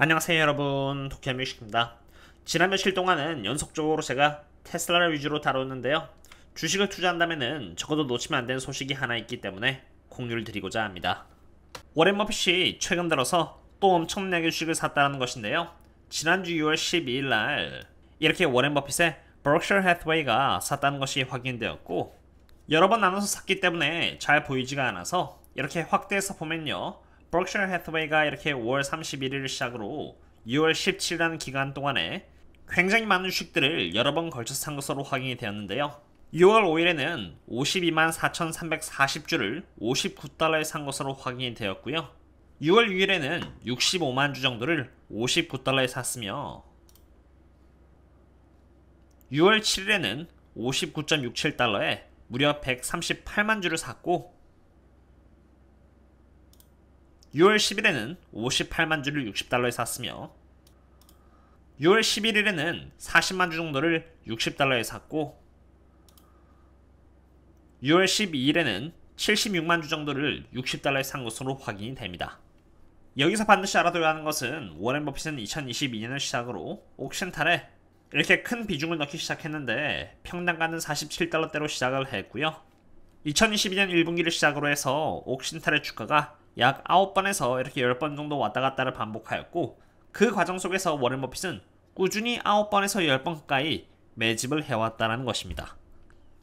안녕하세요 여러분 도쿄뮤식입니다 지난 며칠 동안은 연속적으로 제가 테슬라를 위주로 다뤘는데요 주식을 투자한다면 적어도 놓치면 안 되는 소식이 하나 있기 때문에 공유를 드리고자 합니다 워렌 머핏이 최근 들어서 또 엄청나게 주식을 샀다는 것인데요 지난주 6월 12일날 이렇게 워렌 머핏의 버럭셔 해트웨이가 샀다는 것이 확인되었고 여러 번 나눠서 샀기 때문에 잘 보이지가 않아서 이렇게 확대해서 보면요 버크셔 해스웨이가 이렇게 5월 31일을 시작으로 6월 17일이라는 기간 동안에 굉장히 많은 주식들을 여러 번걸쳐산 것으로 확인이 되었는데요. 6월 5일에는 52만 4,340주를 59달러에 산 것으로 확인이 되었고요. 6월 6일에는 65만 주 정도를 59달러에 샀으며 6월 7일에는 59.67달러에 무려 138만 주를 샀고 6월 10일에는 58만 주를 60달러에 샀으며 6월 11일에는 40만 주 정도를 60달러에 샀고 6월 12일에는 76만 주 정도를 60달러에 산 것으로 확인이 됩니다. 여기서 반드시 알아둬야 하는 것은 워렌 버핏은 2022년을 시작으로 옥션탈에 이렇게 큰 비중을 넣기 시작했는데 평당가는 47달러대로 시작을 했고요. 2022년 1분기를 시작으로 해서 옥신탈의 주가가 약 9번에서 이렇게 10번 정도 왔다 갔다를 반복하였고 그 과정 속에서 워렌 버핏은 꾸준히 9번에서 10번 가까이 매집을 해왔다는 것입니다.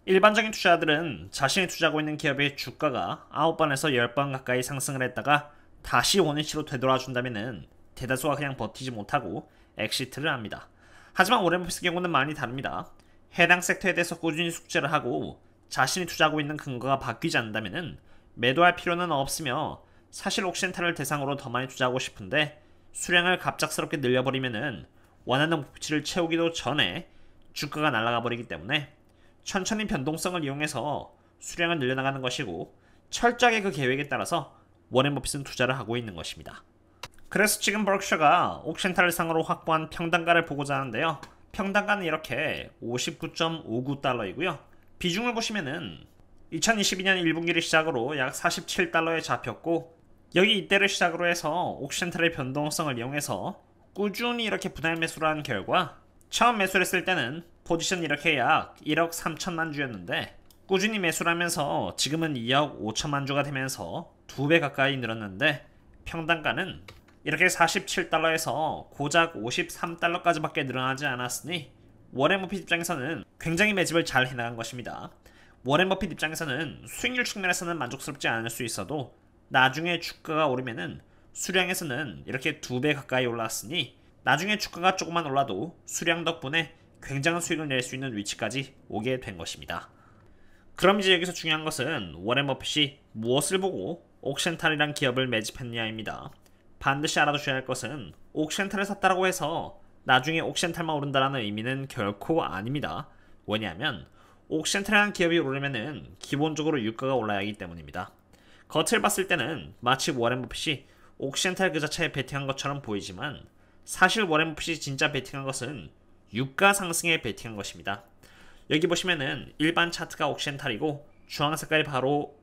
일반적인 투자들은 자신이 투자하고 있는 기업의 주가가 9번에서 10번 가까이 상승을 했다가 다시 원위치로 되돌아준다면 대다수가 그냥 버티지 못하고 엑시트를 합니다. 하지만 워렌 버핏의 경우는 많이 다릅니다. 해당 섹터에 대해서 꾸준히 숙제를 하고 자신이 투자하고 있는 근거가 바뀌지 않는다면 매도할 필요는 없으며 사실 옥센타를 대상으로 더 많이 투자하고 싶은데 수량을 갑작스럽게 늘려버리면은 원하는 목표치를 채우기도 전에 주가가 날아가 버리기 때문에 천천히 변동성을 이용해서 수량을 늘려나가는 것이고 철저하게 그 계획에 따라서 워렌 버핏은 투자를 하고 있는 것입니다. 그래서 지금 버크셔가 옥센타를 상으로 확보한 평단가를 보고자 하는데요. 평단가는 이렇게 59.59달러이고요. 비중을 보시면은 2022년 1분기를 시작으로 약 47달러에 잡혔고 여기 이때를 시작으로 해서 옥션트의 변동성을 이용해서 꾸준히 이렇게 분할 매수를 한 결과 처음 매수를 했을 때는 포지션 이렇게 약 1억 3천만 주였는데 꾸준히 매수를 하면서 지금은 2억 5천만 주가 되면서 두 배 가까이 늘었는데 평단가는 이렇게 47달러에서 고작 53달러까지밖에 늘어나지 않았으니 워렌 버핏 입장에서는 굉장히 매집을 잘 해나간 것입니다. 워렌 버핏 입장에서는 수익률 측면에서는 만족스럽지 않을 수 있어도 나중에 주가가 오르면은 수량에서는 이렇게 두 배 가까이 올랐으니 나중에 주가가 조금만 올라도 수량 덕분에 굉장한 수익을 낼 수 있는 위치까지 오게 된 것입니다. 그럼 이제 여기서 중요한 것은 워렌 버핏이 무엇을 보고 옥센탈이란 기업을 매집했느냐입니다. 반드시 알아두셔야 할 것은 옥센탈을 샀다라고 해서 나중에 옥센탈만 오른다라는 의미는 결코 아닙니다. 왜냐하면 옥센탈이라는 기업이 오르면은 기본적으로 유가가 올라야 하기 때문입니다. 겉을 봤을 때는 마치 워렌 버핏이 옥시엔탈 그 자체에 베팅한 것처럼 보이지만 사실 워렌 버핏이 진짜 베팅한 것은 유가 상승에 베팅한 것입니다. 여기 보시면은 일반 차트가 옥시엔탈이고 주황 색깔이 바로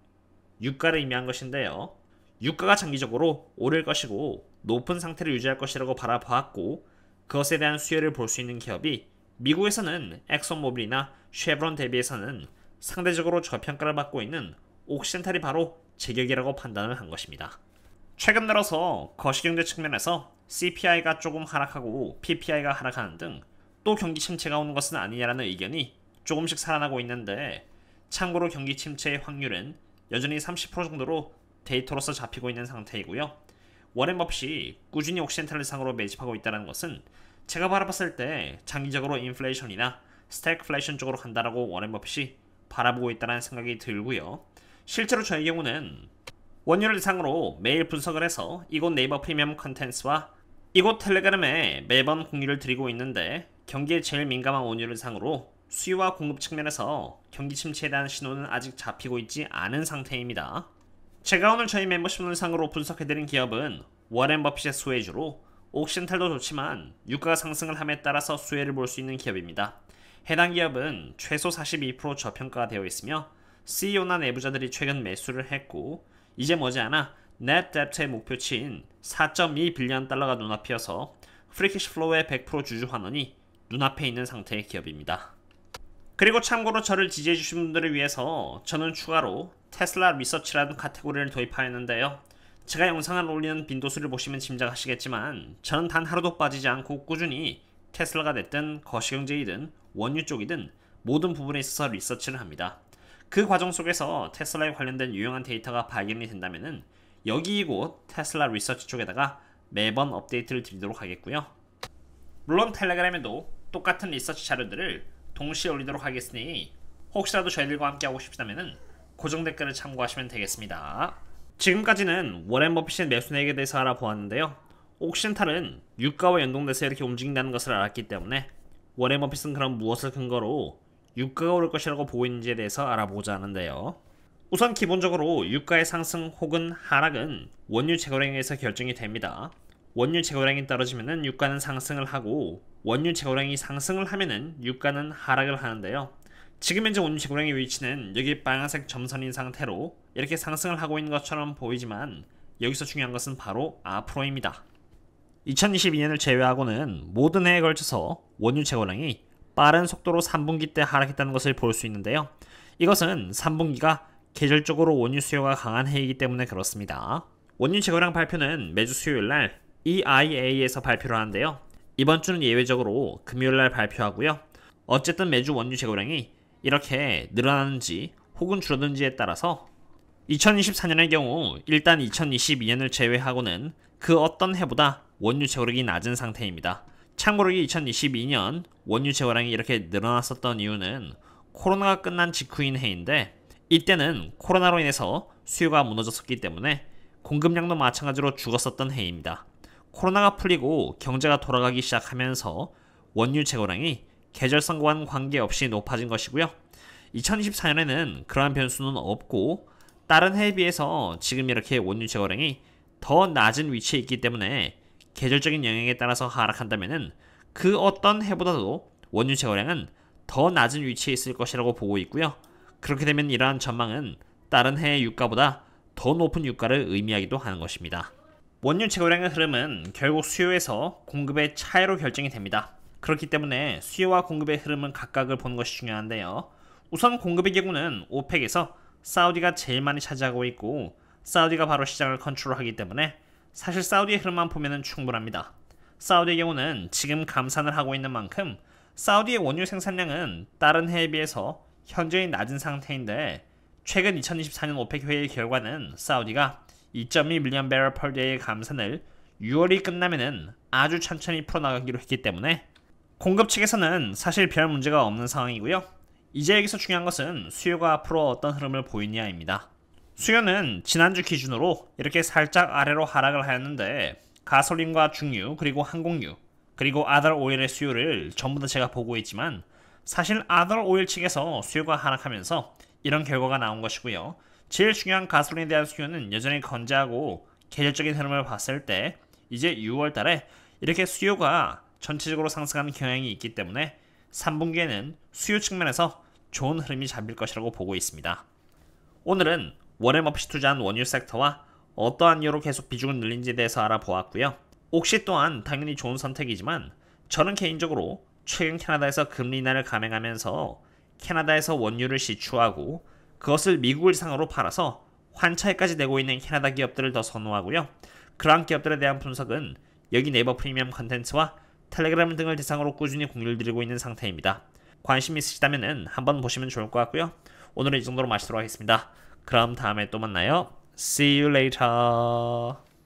유가를 의미한 것인데요. 유가가 장기적으로 오를 것이고 높은 상태를 유지할 것이라고 바라보았고 그것에 대한 수혜를 볼 수 있는 기업이 미국에서는 엑소모빌이나 쉐브론 대비해서는 상대적으로 저평가를 받고 있는 옥시엔탈이 바로 제격이라고 판단을 한 것입니다. 최근 들어서 거시경제 측면에서 CPI가 조금 하락하고 PPI가 하락하는 등 또 경기 침체가 오는 것은 아니냐라는 의견이 조금씩 살아나고 있는데 참고로 경기 침체의 확률은 여전히 30% 정도로 데이터로서 잡히고 있는 상태이고요. 워렌 없이 꾸준히 옥시엔탈을 상으로 매집하고 있다는 것은 제가 바라봤을 때 장기적으로 인플레이션이나 스태그플레이션 쪽으로 간다라고 워렌 없이 바라보고 있다는 생각이 들고요. 실제로 저의 경우는 원유를 대상으로 매일 분석을 해서 이곳 네이버 프리미엄 컨텐츠와 이곳 텔레그램에 매번 공유를 드리고 있는데 경기에 제일 민감한 원유를 대상으로 수요와 공급 측면에서 경기 침체에 대한 신호는 아직 잡히고 있지 않은 상태입니다. 제가 오늘 저희 멤버십 논상으로 분석해드린 기업은 워렌 버핏의 수혜주로 옥신탈도 좋지만 유가가 상승을 함에 따라서 수혜를 볼 수 있는 기업입니다. 해당 기업은 최소 42% 저평가가 되어 있으며 CEO나 내부자들이 최근 매수를 했고 이제 머지않아 넷 뎁트의 목표치인 4.2 빌리언 달러가 눈앞이어서 프리키시 플로우의 100% 주주 환원이 눈앞에 있는 상태의 기업입니다. 그리고 참고로 저를 지지해주신 분들을 위해서 저는 추가로 테슬라 리서치라는 카테고리를 도입하였는데요. 제가 영상을 올리는 빈도수를 보시면 짐작하시겠지만 저는 단 하루도 빠지지 않고 꾸준히 테슬라가 됐든 거시경제이든 원유 쪽이든 모든 부분에 있어서 리서치를 합니다. 그 과정 속에서 테슬라에 관련된 유용한 데이터가 발견이 된다면 여기 이곳 테슬라 리서치 쪽에다가 매번 업데이트를 드리도록 하겠고요. 물론 텔레그램에도 똑같은 리서치 자료들을 동시에 올리도록 하겠으니 혹시라도 저희들과 함께 하고 싶다면 고정 댓글을 참고하시면 되겠습니다. 지금까지는 워렌 버핏의 매수 내역에 대해서 알아보았는데요. 옥신탈은 유가와 연동돼서 이렇게 움직인다는 것을 알았기 때문에 워렌 버핏은 그럼 무엇을 근거로 유가가 오를 것이라고 보이는지에 대해서 알아보고자 하는데요. 우선 기본적으로 유가의 상승 혹은 하락은 원유 재고량에서 결정이 됩니다. 원유 재고량이 떨어지면 유가는 상승을 하고 원유 재고량이 상승을 하면 유가는 하락을 하는데요. 지금 현재 원유 재고량의 위치는 여기 빨간색 점선인 상태로 이렇게 상승을 하고 있는 것처럼 보이지만 여기서 중요한 것은 바로 앞으로입니다. 2022년을 제외하고는 모든 해에 걸쳐서 원유 재고량이 빠른 속도로 3분기 때 하락했다는 것을 볼 수 있는데요. 이것은 3분기가 계절적으로 원유 수요가 강한 해이기 때문에 그렇습니다. 원유 재고량 발표는 매주 수요일 날 EIA에서 발표를 하는데요. 이번 주는 예외적으로 금요일 날 발표하고요. 어쨌든 매주 원유 재고량이 이렇게 늘어나는지 혹은 줄어든지에 따라서 2024년의 경우 일단 2022년을 제외하고는 그 어떤 해보다 원유 재고량이 낮은 상태입니다. 참고로 2022년 원유 재고량이 이렇게 늘어났었던 이유는 코로나가 끝난 직후인 해인데 이때는 코로나로 인해서 수요가 무너졌었기 때문에 공급량도 마찬가지로 죽었었던 해입니다. 코로나가 풀리고 경제가 돌아가기 시작하면서 원유 재고량이 계절성과는 관계없이 높아진 것이고요. 2024년에는 그러한 변수는 없고 다른 해에 비해서 지금 이렇게 원유 재고량이 더 낮은 위치에 있기 때문에 계절적인 영향에 따라서 하락한다면 그 어떤 해보다도 원유 재고량은더 낮은 위치에 있을 것이라고 보고 있고요. 그렇게 되면 이러한 전망은 다른 해의 유가보다 더 높은 유가를 의미하기도 하는 것입니다. 원유 재고량의 흐름은 결국 수요에서 공급의 차이로 결정이 됩니다. 그렇기 때문에 수요와 공급의 흐름은 각각을 보는 것이 중요한데요. 우선 공급의 경우는 오펙에서 사우디가 제일 많이 차지하고 있고 사우디가 바로 시장을 컨트롤하기 때문에 사실 사우디의 흐름만 보면 충분합니다. 사우디의 경우는 지금 감산을 하고 있는 만큼 사우디의 원유 생산량은 다른 해에 비해서 현저히 낮은 상태인데 최근 2024년 오펙 회의 결과는 사우디가 2.2밀리언 배럴 펄 데이의 감산을 6월이 끝나면은 아주 천천히 풀어나가기로 했기 때문에 공급 측에서는 사실 별 문제가 없는 상황이고요. 이제 여기서 중요한 것은 수요가 앞으로 어떤 흐름을 보이냐입니다. 수요는 지난주 기준으로 이렇게 살짝 아래로 하락을 하였는데 가솔린과 중유 그리고 항공유 그리고 아들 오일의 수요를 전부 다 제가 보고 있지만 사실 아들 오일 측에서 수요가 하락하면서 이런 결과가 나온 것이고요. 제일 중요한 가솔린에 대한 수요는 여전히 건재하고 계절적인 흐름을 봤을 때 이제 6월 달에 이렇게 수요가 전체적으로 상승하는 경향이 있기 때문에 3분기에는 수요 측면에서 좋은 흐름이 잡힐 것이라고 보고 있습니다. 오늘은 워렌 버핏이 투자한 원유 섹터와 어떠한 이유로 계속 비중을 늘린지에 대해서 알아보았고요. 옥시 또한 당연히 좋은 선택이지만 저는 개인적으로 최근 캐나다에서 금리 인하를 감행하면서 캐나다에서 원유를 시추하고 그것을 미국을 상으로 팔아서 환차에까지 내고 있는 캐나다 기업들을 더 선호하고요. 그러한 기업들에 대한 분석은 여기 네이버 프리미엄 컨텐츠와 텔레그램 등을 대상으로 꾸준히 공유를 드리고 있는 상태입니다. 관심 있으시다면 한번 보시면 좋을 것 같고요. 오늘은 이 정도로 마치도록 하겠습니다. 그럼 다음에 또 만나요. See you later.